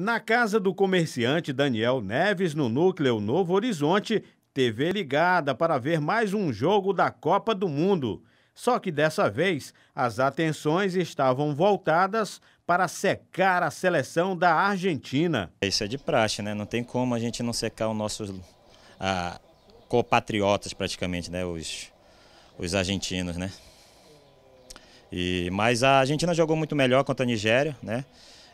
Na casa do comerciante Daniel Neves, no núcleo Novo Horizonte, TV ligada para ver mais um jogo da Copa do Mundo. Só que dessa vez, as atenções estavam voltadas para secar a seleção da Argentina. Isso é de praxe, né? Não tem como a gente não secar os nossos ah, compatriotas, praticamente, né? Os, os argentinos, né? E, mas a Argentina jogou muito melhor contra a Nigéria, né?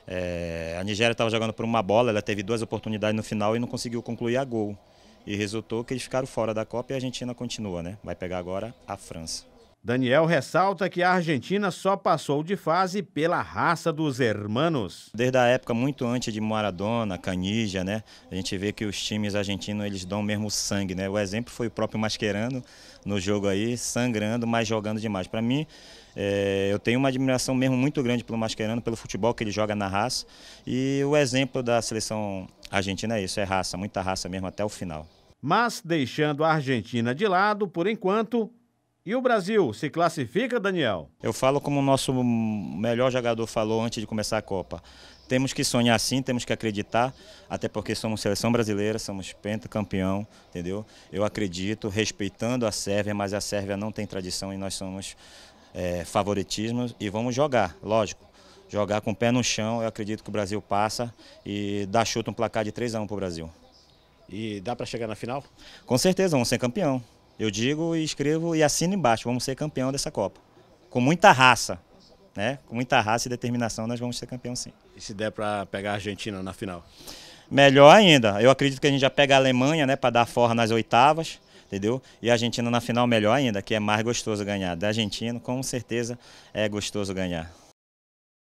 É, a Nigéria estava jogando por uma bola, ela teve duas oportunidades no final e não conseguiu concluir a gol. E resultou que eles ficaram fora da Copa e a Argentina continua, né? Vai pegar agora a França. Daniel ressalta que a Argentina só passou de fase pela raça dos hermanos. Desde a época muito antes de Maradona, Canija, né? A gente vê que os times argentinos eles dão mesmo sangue, né? O exemplo foi o próprio Mascherano no jogo aí, sangrando, mas jogando demais. Para mim, é, eu tenho uma admiração mesmo muito grande pelo Mascherano, pelo futebol que ele joga na raça. E o exemplo da seleção argentina é isso, é raça, muita raça mesmo até o final. Mas deixando a Argentina de lado, por enquanto, e o Brasil se classifica, Daniel? Eu falo como o nosso melhor jogador falou antes de começar a Copa. Temos que sonhar sim, temos que acreditar, até porque somos seleção brasileira, somos pentacampeão, entendeu? Eu acredito, respeitando a Sérvia, mas a Sérvia não tem tradição e nós somos é, favoritismos e vamos jogar, lógico. Jogar com o pé no chão, eu acredito que o Brasil passa e dá chuta um placar de 3 a 1 para o Brasil. E dá para chegar na final? Com certeza, vamos ser campeão. Eu digo e escrevo e assino embaixo, vamos ser campeão dessa Copa. Com muita raça, né? Com muita raça e determinação nós vamos ser campeão sim. E se der para pegar a Argentina na final? Melhor ainda. Eu acredito que a gente já pega a Alemanha, né, para dar forra nas oitavas, entendeu? E a Argentina na final melhor ainda, que é mais gostoso ganhar. Da Argentina, com certeza é gostoso ganhar.